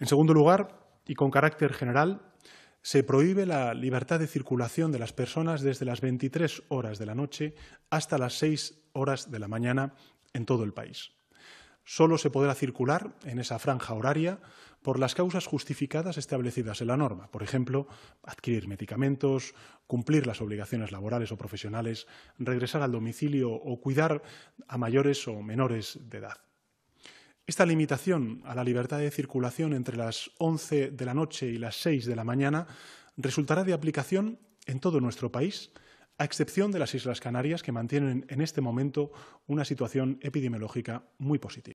En segundo lugar, y con carácter general, se prohíbe la libertad de circulación de las personas desde las 23 horas de la noche hasta las 6 horas de la mañana en todo el país. Solo se podrá circular en esa franja horaria por las causas justificadas establecidas en la norma, por ejemplo, adquirir medicamentos, cumplir las obligaciones laborales o profesionales, regresar al domicilio o cuidar a mayores o menores de edad. Esta limitación a la libertad de circulación entre las 11 de la noche y las 6 de la mañana resultará de aplicación en todo nuestro país, a excepción de las Islas Canarias, que mantienen en este momento una situación epidemiológica muy positiva.